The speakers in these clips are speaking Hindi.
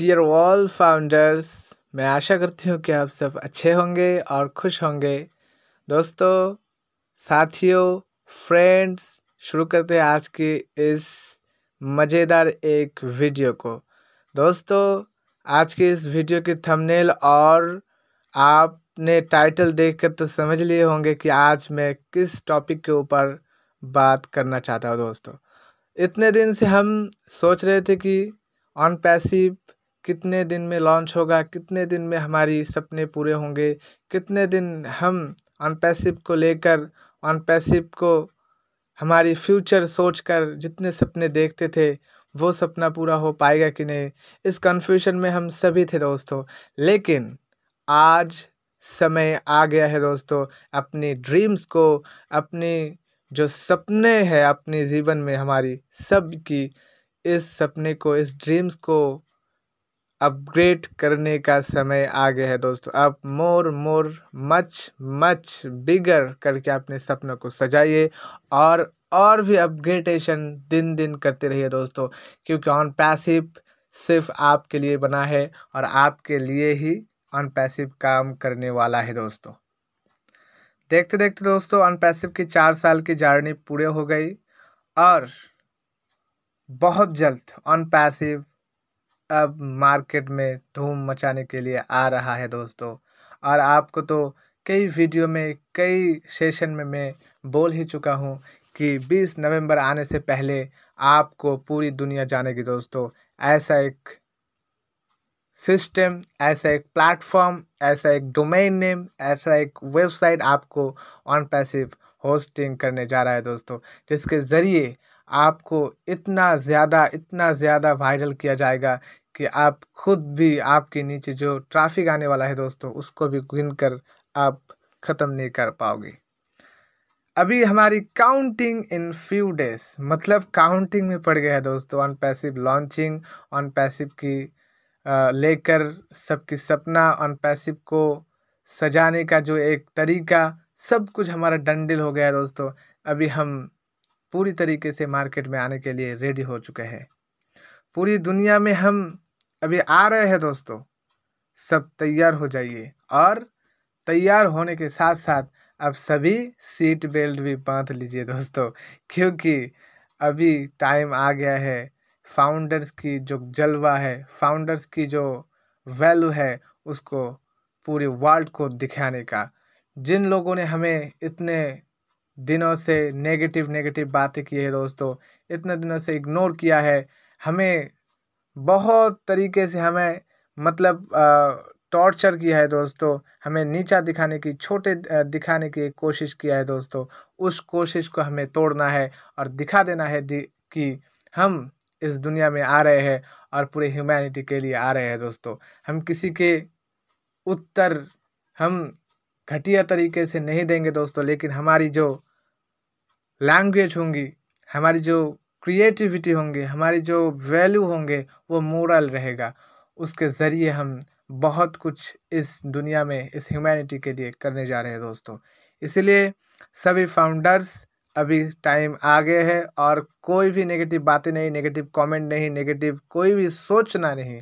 डियर वॉल फाउंडर्स मैं आशा करती हूँ कि आप सब अच्छे होंगे और खुश होंगे दोस्तों साथियों फ्रेंड्स शुरू करते हैं आज की इस मज़ेदार एक वीडियो को दोस्तों आज की इस वीडियो की थंबनेल और आपने टाइटल देखकर तो समझ लिए होंगे कि आज मैं किस टॉपिक के ऊपर बात करना चाहता हूँ दोस्तों इतने दिन से हम सोच रहे थे कि ऑन पैसिव कितने दिन में लॉन्च होगा कितने दिन में हमारी सपने पूरे होंगे कितने दिन हम अनपैसिव को लेकर अनपैसिव को हमारी फ्यूचर सोचकर जितने सपने देखते थे वो सपना पूरा हो पाएगा कि नहीं इस कन्फ्यूशन में हम सभी थे दोस्तों लेकिन आज समय आ गया है दोस्तों अपनी ड्रीम्स को अपनी जो सपने हैं अपने जीवन में हमारी सब की इस सपने को इस ड्रीम्स को अपग्रेड करने का समय आ गया है दोस्तों आप मोर मोर मच मच बिगर करके अपने सपनों को सजाइए और और भी अपग्रेडेशन दिन दिन करते रहिए दोस्तों क्योंकि ऑन पैसिव सिर्फ आपके लिए बना है और आपके लिए ही ऑन पैसिव काम करने वाला है दोस्तों देखते देखते दोस्तों ऑन पैसिव की चार साल की जर्नी पूरे हो गई और बहुत जल्द ऑन पैसिव अब मार्केट में धूम मचाने के लिए आ रहा है दोस्तों और आपको तो कई वीडियो में कई सेशन में मैं बोल ही चुका हूँ कि 20 नवंबर आने से पहले आपको पूरी दुनिया जानेगी दोस्तों ऐसा एक सिस्टम ऐसा एक प्लेटफॉर्म ऐसा एक डोमेन नेम ऐसा एक वेबसाइट आपको ऑन पैसिव होस्टिंग करने जा रहा है दोस्तों जिसके ज़रिए आपको इतना ज़्यादा इतना ज़्यादा वायरल किया जाएगा कि आप खुद भी आपके नीचे जो ट्रैफिक आने वाला है दोस्तों उसको भी गिन कर आप ख़त्म नहीं कर पाओगे अभी हमारी काउंटिंग इन फ्यू डेज मतलब काउंटिंग में पड़ गया है दोस्तों on passive launching on passive की लेकर सबकी सपना ऑन पैसिव को सजाने का जो एक तरीका सब कुछ हमारा डंडिल हो गया है दोस्तों अभी हम पूरी तरीके से मार्केट में आने के लिए रेडी हो चुके हैं पूरी दुनिया में हम अभी आ रहे हैं दोस्तों सब तैयार हो जाइए और तैयार होने के साथ साथ अब सभी सीट बेल्ट भी बांध लीजिए दोस्तों क्योंकि अभी टाइम आ गया है फाउंडर्स की जो जलवा है फाउंडर्स की जो वैल्यू है उसको पूरे वर्ल्ड को दिखाने का जिन लोगों ने हमें इतने दिनों से नेगेटिव नेगेटिव बातें की है दोस्तों इतने दिनों से इग्नोर किया है हमें बहुत तरीके से हमें मतलब टॉर्चर किया है दोस्तों हमें नीचा दिखाने की छोटे दिखाने की कोशिश किया है दोस्तों उस कोशिश को हमें तोड़ना है और दिखा देना है कि हम इस दुनिया में आ रहे हैं और पूरे ह्यूमैनिटी के लिए आ रहे हैं दोस्तों हम किसी के उत्तर हम घटिया तरीके से नहीं देंगे दोस्तों लेकिन हमारी जो लैंग्वेज होंगी हमारी जो क्रिएटिविटी होंगी हमारी जो वैल्यू होंगे वो मोरल रहेगा उसके ज़रिए हम बहुत कुछ इस दुनिया में इस ह्यूमैनिटी के लिए करने जा रहे हैं दोस्तों इसीलिए सभी फाउंडर्स अभी टाइम आ गए है और कोई भी नेगेटिव बातें नहीं नेगेटिव कमेंट नहीं नेगेटिव कोई भी सोचना नहीं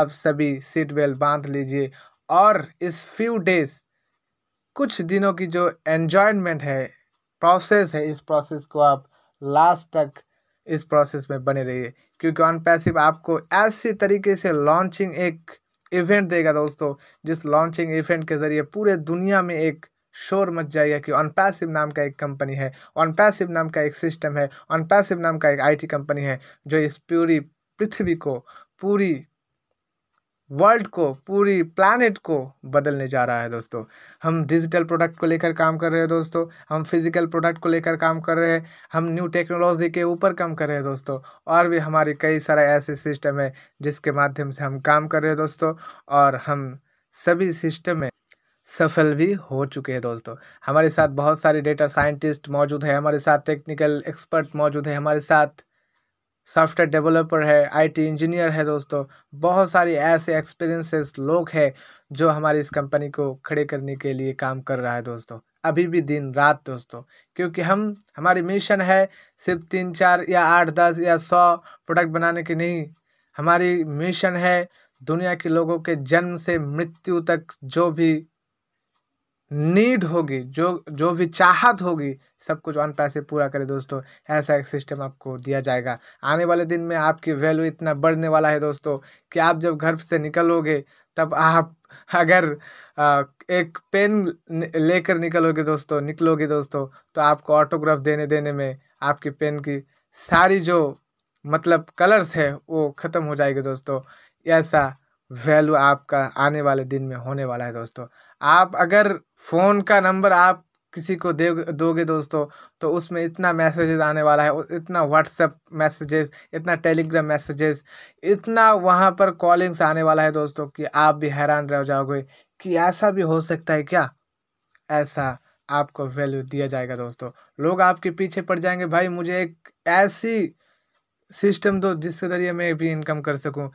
अब सभी सीट बेल्ट बांध लीजिए और इस फ्यू डेज कुछ दिनों की जो एन्जॉयमेंट है प्रोसेस है इस प्रोसेस को आप लास्ट तक इस प्रोसेस में बने रहिए क्योंकि ऑन पैसिव आपको ऐसे तरीके से लॉन्चिंग एक इवेंट देगा दोस्तों जिस लॉन्चिंग इवेंट के ज़रिए पूरे दुनिया में एक शोर मच जाएगा कि ऑन पैसिव नाम का एक कंपनी है ऑन पैसिव नाम का एक सिस्टम है ऑन पैसिव नाम का एक आईटी कंपनी है जो इस पूरी पृथ्वी को पूरी वर्ल्ड को पूरी प्लानट को बदलने जा रहा है दोस्तों हम डिजिटल प्रोडक्ट को लेकर काम कर रहे हैं दोस्तों हम फिजिकल प्रोडक्ट को लेकर काम कर रहे हैं हम न्यू टेक्नोलॉजी के ऊपर काम कर रहे हैं दोस्तों और भी हमारे कई सारे ऐसे सिस्टम है जिसके माध्यम से हम काम कर रहे हैं दोस्तों और हम सभी सिस्टम में सफल भी हो चुके हैं दोस्तों हमारे साथ बहुत सारे डेटा साइंटिस्ट मौजूद है हमारे साथ टेक्निकल एक्सपर्ट मौजूद है हमारे साथ सॉफ्टवेयर डेवलपर है आईटी इंजीनियर है दोस्तों बहुत सारी ऐसे एक्सपीरियंसेस लोग हैं जो हमारी इस कंपनी को खड़े करने के लिए काम कर रहा है दोस्तों अभी भी दिन रात दोस्तों क्योंकि हम हमारी मिशन है सिर्फ तीन चार या आठ दस या सौ प्रोडक्ट बनाने की नहीं हमारी मिशन है दुनिया के लोगों के जन्म से मृत्यु तक जो भी नीड होगी जो जो भी चाहत होगी सब कुछ ऑन पैसे पूरा करे दोस्तों ऐसा एक सिस्टम आपको दिया जाएगा आने वाले दिन में आपकी वैल्यू इतना बढ़ने वाला है दोस्तों कि आप जब घर से निकलोगे तब आप अगर एक पेन लेकर निकलोगे दोस्तों निकलोगे दोस्तों तो आपको ऑटोग्राफ देने देने में आपकी पेन की सारी जो मतलब कलर्स है वो ख़त्म हो जाएगी दोस्तों ऐसा वैल्यू आपका आने वाले दिन में होने वाला है दोस्तों आप अगर फ़ोन का नंबर आप किसी को दे दोगे दोस्तों तो उसमें इतना मैसेजेस आने वाला है इतना व्हाट्सएप मैसेजेस इतना टेलीग्राम मैसेजेस इतना वहाँ पर कॉलिंग्स आने वाला है दोस्तों कि आप भी हैरान रह जाओगे कि ऐसा भी हो सकता है क्या ऐसा आपको वैल्यू दिया जाएगा दोस्तों लोग आपके पीछे पड़ जाएंगे भाई मुझे एक ऐसी सिस्टम दो जिसके ज़रिए मैं भी इनकम कर सकूँ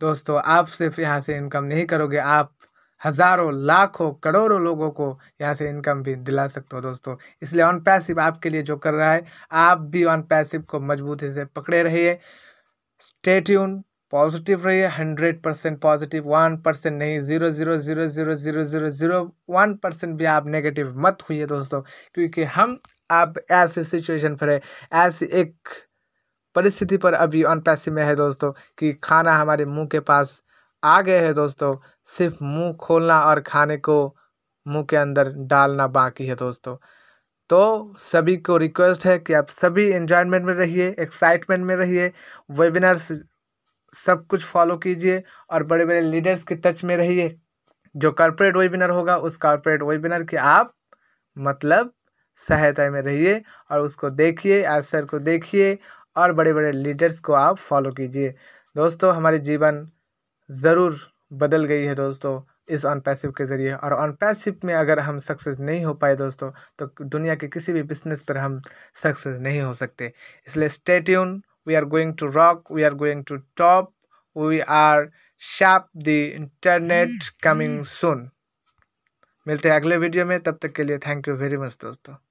दोस्तों आप सिर्फ यहाँ से इनकम नहीं करोगे आप हज़ारों लाखों करोड़ों लोगों को यहाँ से इनकम भी दिला सकते हो दोस्तों इसलिए ऑन पैसिव आपके लिए जो कर रहा है आप भी ऑन पैसिव को मजबूती से पकड़े रहिए स्टेट्यून पॉजिटिव रहिए hundred percent positive one percent नहीं zero zero zero zero zero zero zero one percent भी आप नेगेटिव मत हुई दोस्तों क्योंकि हम आप ऐसे सिचुएशन पर है ऐसी एक परिस्थिति पर अभी ऑन पैसिव में है दोस्तों कि खाना हमारे मुंह के पास आ गए हैं दोस्तों सिर्फ मुंह खोलना और खाने को मुंह के अंदर डालना बाकी है दोस्तों तो सभी को रिक्वेस्ट है कि आप सभी इन्जॉयमेंट में रहिए एक्साइटमेंट में रहिए वेबिनार्स सब कुछ फॉलो कीजिए और बड़े बड़े लीडर्स के टच में रहिए जो कॉरपोरेट वेबिनार होगा उस कॉरपोरेट वेबिनार की आप मतलब सहायता में रहिए और उसको देखिए आज सर को देखिए और बड़े बड़े लीडर्स को आप फॉलो कीजिए दोस्तों हमारे जीवन ज़रूर बदल गई है दोस्तों इस ऑन पैसिव के ज़रिए और ऑन पैसिव में अगर हम सक्सेस नहीं हो पाए दोस्तों तो दुनिया के किसी भी बिजनेस पर हम सक्सेस नहीं हो सकते इसलिए stay tuned we are going to rock we are going to top we are sharp the internet coming soon मिलते हैं अगले वीडियो में तब तक के लिए थैंक यू वेरी मच दोस्तों